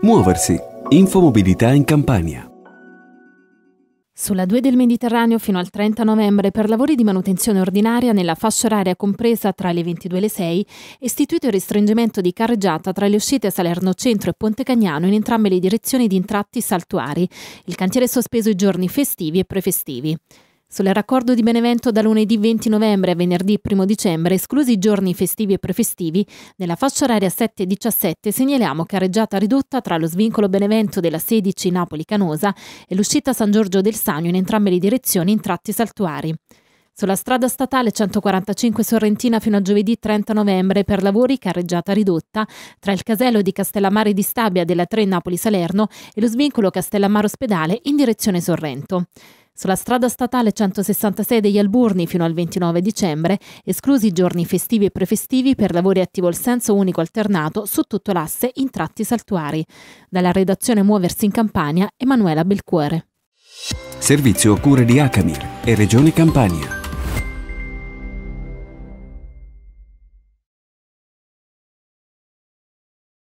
Muoversi. Infomobilità in Campania. Sulla 2 del Mediterraneo fino al 30 novembre per lavori di manutenzione ordinaria nella fascia oraria compresa tra le 22 e le 6 è istituito il restringimento di carreggiata tra le uscite Salerno Centro e Ponte Cagnano in entrambe le direzioni di intratti saltuari. Il cantiere è sospeso i giorni festivi e prefestivi. Sul raccordo di Benevento da lunedì 20 novembre a venerdì 1 dicembre, esclusi i giorni festivi e prefestivi, nella fascia oraria 7-17 segnaliamo carreggiata ridotta tra lo svincolo Benevento della 16 Napoli-Canosa e l'uscita San Giorgio del Sagno in entrambe le direzioni in tratti saltuari. Sulla strada statale 145 Sorrentina fino a giovedì 30 novembre per lavori carreggiata ridotta tra il casello di Castellammare di Stabia della 3 Napoli-Salerno e lo svincolo Castellammare Ospedale in direzione Sorrento. Sulla strada statale 166 degli Alburni fino al 29 dicembre, esclusi i giorni festivi e prefestivi per lavori attivo il senso unico alternato su tutto l'asse in tratti saltuari. Dalla redazione Muoversi in Campania, Emanuela Belcuore. Servizio cure di Acamir e Regione Campania.